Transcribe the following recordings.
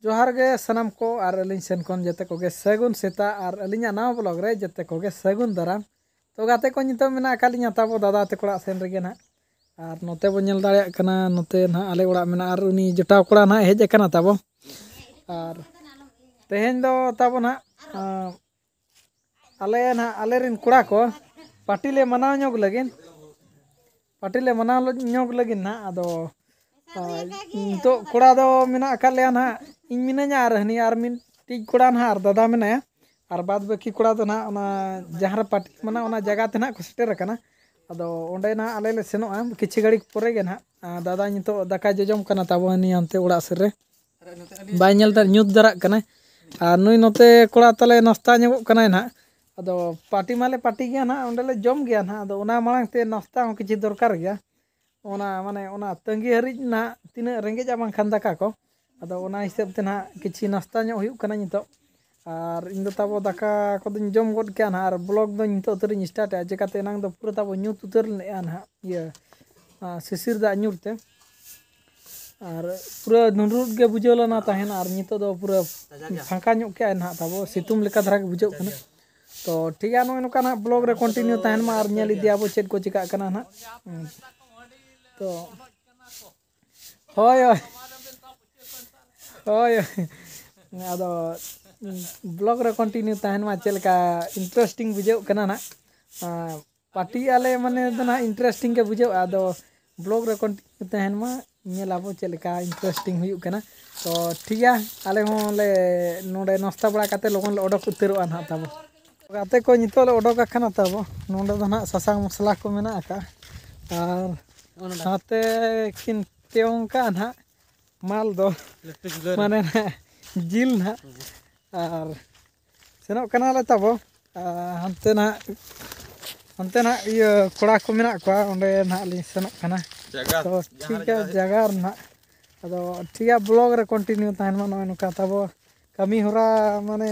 Johar ge senam ko ar elin sen kon jete ko ge segun seta ar elin ya nama re jete ko ge segun daram. To gate ko nyito mena kali nyata dada te kura sen rege na. Ar note bo nyel dale kana note na ale ura mena ar uni jeta kura na heje kana tabo. Ar tehen do tabo na ale na ale rin kura ko. Patile mana nyog lagin. Patile mana nyog lagin na ado. तो कोड़ा दो लिया ना इन मिनाया और हनी और मिन T कोड़ा ना दादा मेना और बाद बाकी कोड़ा तो ना जहाँ जहां पार्टी मना ना जगह ते ना को सेटर करना अदो ना आले ले सेनो आम किछि घड़ी परे ना दादा नि तो दका जजम करना ताबो हनी हनते ओड़ा सिर रे बाय दरा कोड़ा तले नाश्ता ना अदो पार्टी माले पार्टी गया ना ओंडे ले जम गया ना अदो ओना मांग ते नाश्ता हो किछि दरकार गया ᱚᱱᱟ ᱢᱟᱱᱮ ᱚᱱᱟ ᱛᱟᱺᱜᱤ ᱦᱟᱹᱨᱤᱡ ᱱᱟᱦᱟᱜ ᱛᱤᱱᱟᱹᱜ ᱨᱮᱸᱜᱮᱡᱼᱟ ᱵᱟᱝᱠᱷᱟᱱ ᱫᱟᱠᱟ ᱠᱚ ᱟᱫᱚ ᱚᱱᱟ ᱦᱤᱥᱟᱹᱵ ᱛᱮ ᱱᱟᱦᱟᱜ ᱠᱤᱪᱷᱩ ᱱᱟᱥᱛᱟ ᱧᱚᱜ ᱦᱩᱭᱩᱜ ᱠᱟᱱᱟ ᱱᱤᱛᱚᱜ ᱟᱨ ᱤᱧ ᱫᱚ ᱛᱟᱵᱚ ᱫᱟᱠᱟ ᱠᱚᱫᱚᱧ ᱡᱚᱢ ᱜᱚᱫ ᱠᱮᱜᱼᱟ ᱱᱟᱦᱟᱜ ᱟᱨ ᱵᱞᱚᱜ ᱫᱚ ᱱᱤᱛᱚᱜ ᱩᱛᱟᱹᱨᱤᱧ ᱥᱴᱟᱨᱴᱮᱜᱼᱟ ᱪᱮᱠᱟᱛᱮ ᱮᱱᱟᱝ ᱫᱚ ᱯᱩᱨᱟᱹ ᱛᱟᱵᱚ ᱧᱩᱛ ᱩᱛᱟᱹᱨ ᱞᱮᱜᱼᱟ ᱱᱟᱦᱟᱜ ᱤᱭᱟᱹ ᱥᱤᱥᱤᱨ ᱫᱟᱜ ᱧᱩᱨ ᱛᱮ ᱟᱨ ᱯᱩᱨᱟᱹ ᱱᱩᱱᱨᱩᱫ ᱜᱮ ᱵᱩᱡᱷᱟᱹᱣ ᱞᱮᱱᱟ ᱛᱟᱦᱮᱱᱟ ᱟᱨ ᱱᱤᱛᱚᱜ ᱫᱚ ᱯᱩᱨᱟᱹ ᱯᱷᱟᱸᱠᱟ ᱧᱚᱜ ᱠᱮᱜᱼᱟᱭ ᱱᱟᱦᱟᱜ ᱛᱟᱵᱚ ᱥᱤᱛᱩᱝ ᱞᱮᱠᱟ ᱫᱷᱟᱨᱟ ᱜᱮ ᱵᱩᱡᱷᱟᱹᱜ ᱠᱟᱱᱟ ᱛᱚ ᱴᱷᱤᱠ ᱜᱮᱭᱟ ᱱᱚᱜᱼᱚᱭ ᱱᱚᱝᱠᱟ ᱱᱟᱦᱟᱜ ᱵᱞᱚᱜ ᱨᱮ ᱠᱚᱱᱴᱤᱱᱤᱭᱩ ᱛᱟᱦᱮᱱ ᱢᱟ ᱟᱨ ᱧᱮᱞ ᱤᱫᱤᱭᱟᱵᱚ ᱪᱮᱫ ᱠᱚ ᱪᱤᱠᱟᱜ ᱠᱟᱱᱟ ᱱᱟᱦᱟᱜ तो हाँ ब्लग कंटिन्यू तहन चलका इंटरेस्टिंग बुझे ना पार्टी आले माने तो ना इंटरेस्टिंग के बुझे अब ब्लग कंटिन्यू तहन मेला चलका इंटरेस्टिंग होना तो ठीक है आले हमले नोड़े नस्ता बड़ा करते लोगों उडक उतर ना तब तो को उडक नाब ना सासा मसला को मना का और ᱥᱟᱶᱛᱮ ᱠᱤᱱᱛᱮ ᱚᱱᱠᱟ ᱱᱟᱦᱟᱜ ᱢᱟᱞ ᱫᱚ ᱢᱟᱱᱮ ᱡᱤᱞ ᱱᱟᱦᱟᱜ ᱟᱨ ᱥᱮᱱᱚᱜ ᱠᱟᱱᱟᱞᱮ ᱛᱟᱵᱚ ᱦᱟᱱᱛᱮ ᱱᱟᱦᱟᱜ ᱦᱟᱱᱛᱮ ᱱᱟᱦᱟᱜ ᱤᱭᱟᱹ ᱠᱚᱲᱟ ᱠᱚ ᱢᱮᱱᱟᱜ ᱠᱚᱣᱟ ᱚᱸᱰᱮ ᱱᱟᱦᱟᱜ ᱞᱤᱧ ᱥᱮᱱᱚᱜ ᱠᱟᱱᱟ ᱛᱚ ᱴᱷᱤᱠ ᱜᱮᱭᱟ ᱡᱟᱭᱜᱟ ᱨᱮ ᱱᱟᱦᱟᱜ ᱟᱫᱚ ᱴᱷᱤᱠ ᱜᱮᱭᱟ ᱵᱞᱚᱜ ᱨᱮ ᱠᱚᱱᱴᱤᱱᱤᱭᱩ ᱛᱟᱦᱮᱱ ᱢᱟ ᱱᱚᱜᱼᱚᱭ ᱱᱚᱝᱠᱟ ᱛᱟᱵᱚ ᱠᱟᱹᱢᱤ ᱦᱚᱨᱟ ᱢᱟᱱᱮ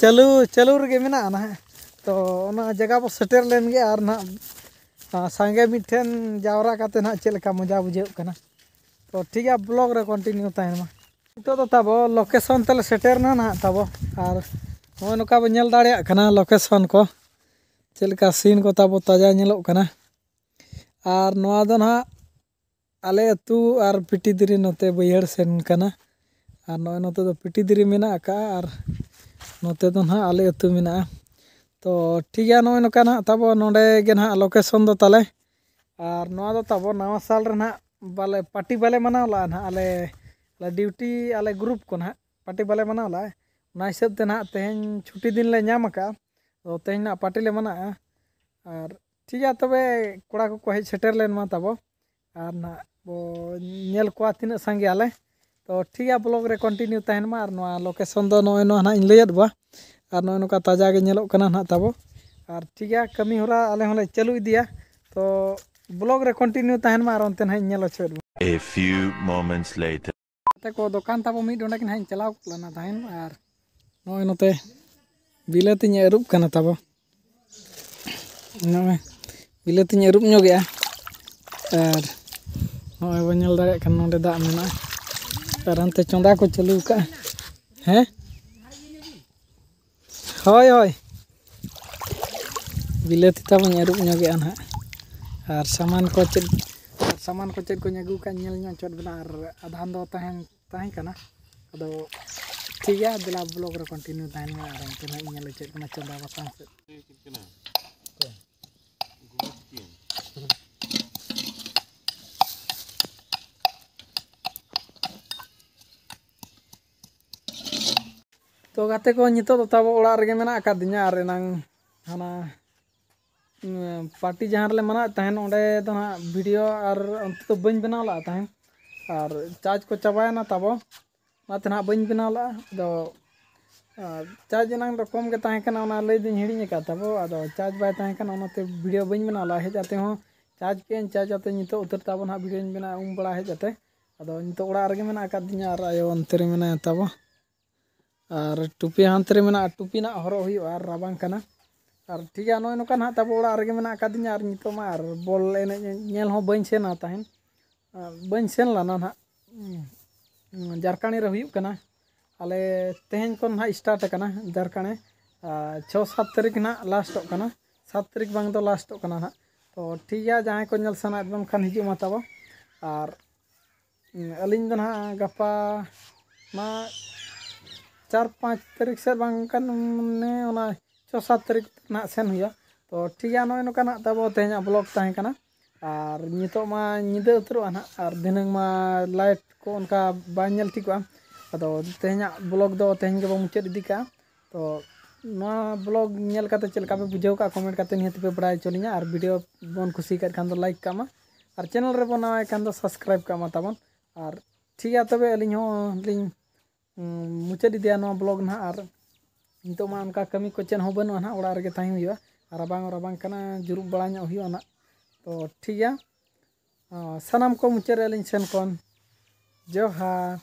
ᱪᱟᱹᱞᱩ ᱪᱟᱹᱞᱩ ᱨᱮᱜᱮ ᱢᱮᱱᱟᱜᱼᱟ ᱱᱟᱦᱟᱜ ᱛᱚ ᱚᱱᱟ ᱡᱟᱭᱜᱟ ᱵᱚ ᱥᱮᱴᱮᱨ ᱞᱮᱱ ᱜᱮ ᱟᱨ ᱱᱟᱦᱟᱜ संगे मिठन जावरा काते ना चेलका मजा बुझे कना तो ठीक है ब्लॉग रे कंटिन्यू ताहन मा तो तो तब लोकेशन तले सेटेना ना तब और नोय नोका ब नेल लोकेशन को चेलका सीन को तब तजा नेलो और नोआ दो ना आले तू और पिटी दिरी नोते बयड़ सेन और नोय नोते दो पिटी दिरी मेना का और नोते तो ना आले तू मेना तो ठीक है नो इनका ना तब नोडे ना लोकेशन दो ताले और नोआ दो तब नवा साल रे बाले पार्टी बाले मना ला ना आले आले ड्यूटी अले ग्रुप को तो ना पार्टी बाले मना ला ना हिसाब ते ना तेन छुट्टी दिन ले नाम का तो तेन ना पार्टी ले मना और ठीक है तबे कोड़ा को कह छटेर लेन मा तब और ना वो नेल को तिन संगे आले तो ठीक है ब्लॉग रे कंटिन्यू तहन मा और नोआ लोकेशन दो नो इनो ना इन बा और ना ताजा गलोकना ना तब और ठीक है कमी हरा रहा चालू इदिया तो ब्लग रे कंटिन्यू तहन में अंते हाँ चोटे दुकान तब मिडेक हाँ चलावना तहन और नोते बिलती अरुब करना तब बिलती अरुब नोगे और नोए बोल दा मेना और हनते चंदा को चालू कह hoi hoi bila kita menyeru nyoge anak har saman kocet har saman kocet ko nyagu kan nyel nya benar adahan do tahen tahen kana ado tiga dela vlog ro continue tahen ma arang tuna lecet kana cot da pasang तो गाते को नितो तो ताबो ओड़ा रगे मेना आका दिन्या आरे नांग हाना party जहाँ ले मना तहन उड़े तो ना वीडियो आर अंत तो बंज बना ला तहन आर चार्ज को चबाए ना ताबो ना तो ना बंज बना ला तो चार्ज नांग तो कम के तहन का ना ले दिन हिड़ी निका ताबो आदो चार्ज बाय तहन का ना ना ते वीडियो बंज बना ला जाते हो चार्ज के चार्ज आते नितो उतर ताबो ना वीडियो बना उम बड़ा है जाते आदो नितो ओड़ा रगे मेना आका दिन्या आयो अंतरे मेना तब और टुपी हाथ में टूपी हर राबा ठीक है नई नौका हाँ तब ओरगे और बल एनेल बना तहन बनाना हाँ जारकानी होना आले तेहन को हाँ स्टार्ट जारकानी छ सात तारीख ना लास्ट करना सात तारीख बांग लास्ट करना हाँ तो ठीक है जहाँ को नल सना एकदम खान हजमा तब और अली गपा ᱪᱟᱨ ᱯᱟᱸᱪ ᱛᱟᱹᱨᱤᱠᱷ ᱥᱮᱫ ᱵᱟᱝᱠᱷᱟᱱ ᱢᱟᱱᱮ ᱚᱱᱟ ᱪᱷᱚ ᱥᱟᱛ ᱛᱟᱹᱨᱤᱠᱷ ᱨᱮᱱᱟᱜ ᱥᱮᱱ ᱦᱩᱭᱩᱜᱼᱟ ᱛᱚ ᱴᱷᱤᱠ ᱜᱮᱭᱟ ᱱᱚᱜᱼᱚᱭ ᱱᱚᱝᱠᱟᱱᱟᱜ ᱛᱟᱵᱚ ᱛᱮᱦᱮᱧᱟᱜ ᱵᱞᱚᱜᱽ ᱛᱟᱦᱮᱸ ᱠᱟᱱᱟ ᱟᱨ ᱱᱤᱛᱚᱜ ᱢᱟ ᱧᱤᱫᱟᱹ ᱩᱛᱟᱹᱨᱚᱜᱼᱟ ᱱᱟᱜ ᱟᱨ ᱫᱷᱤᱱᱟᱹᱝ ᱢᱟ ᱞᱟᱭᱤᱴ ᱠᱚ ᱚᱱᱠᱟ ᱵᱟᱝ ᱧᱮᱞ ᱴᱷᱤᱠᱚᱜᱼᱟ ᱟᱫᱚ ᱛᱮᱦᱮᱧᱟᱜ ᱵᱞᱚᱜᱽ ᱫᱚ ᱛᱮᱦᱮᱧ ᱜᱮᱵᱚ ᱢᱩᱪᱟᱹᱫ ᱤᱫᱤ ᱠᱟᱜᱼᱟ ᱛᱚ ᱱᱚᱣᱟ ᱵᱞᱚᱜᱽ ᱧᱮᱞ ᱠᱟᱛᱮ ᱪᱮᱫ ᱞᱮᱠᱟ ᱯᱮ ᱵᱩᱡᱷᱟᱹᱣ ᱠᱟᱜᱼᱟ ᱠᱚᱢᱮᱱᱴ ᱠᱟᱛᱮ ᱱᱤᱦᱟᱹᱛ ᱯᱮ ᱵᱟᱲᱟᱭ ᱦᱚᱪᱚ ᱞᱤᱧᱟ ᱟᱨ ᱵᱷᱤᱰᱤᱭᱳ ᱵᱚᱱ ᱠᱩᱥᱤ ᱠᱟᱜ ᱠᱷᱟᱱ ᱫᱚ ᱞᱟᱭᱤᱠ ᱠᱟᱜ ᱢᱟ ᱟᱨ ᱪᱮᱱᱮᱞ ᱨᱮᱵᱚᱱ ᱱᱟᱣᱟᱭ ᱠᱷᱟᱱ ᱫᱚ ᱥᱟᱵᱥᱠᱨᱟᱭᱤᱵ ᱠᱟᱜ ᱢᱟ ᱛᱟᱵᱚᱱ ᱟᱨ ᱴᱷᱤᱠ ᱜᱮᱭᱟ ᱛᱚᱵᱮ ᱟᱹᱞᱤᱧ ᱦᱚᱸ ᱞᱤᱧ ᱢᱩᱪᱟᱹᱫ ᱤᱫᱤᱭᱟ ᱱᱚᱣᱟ ᱵᱞᱚᱜᱽ ᱱᱟᱦᱟᱜ ᱟᱨ ᱱᱤᱛᱚᱜ ᱢᱟ ᱚᱱᱠᱟ ᱠᱟᱹᱢᱤ ᱠᱚ ᱪᱮᱫ ᱦᱚᱸ ᱵᱟᱹᱱᱩᱜᱼᱟ ᱱᱟᱦᱟᱜ ᱚᱲᱟᱜ ᱨᱮᱜᱮ ᱛᱟᱦᱮᱸ ᱦᱩᱭᱩᱜᱼᱟ ᱨᱟᱵᱟᱝ ᱨᱟᱵᱟᱝ ᱠᱟᱱᱟ ᱡᱩᱨᱩᱜ ᱵᱟᱲᱟ ᱧᱚᱜ ᱦᱩᱭᱩᱜᱼᱟ ᱱᱟᱦᱟᱜ ᱛᱚ ᱴᱷᱤᱠ ᱜᱮᱭᱟ ᱥᱟᱱᱟᱢ ᱠᱚ ᱢᱩᱪᱟᱹᱫ ᱨᱮ ᱟᱹᱞᱤᱧ ᱥᱮᱱ ᱠᱷᱚᱱ ᱡᱚᱦᱟᱨ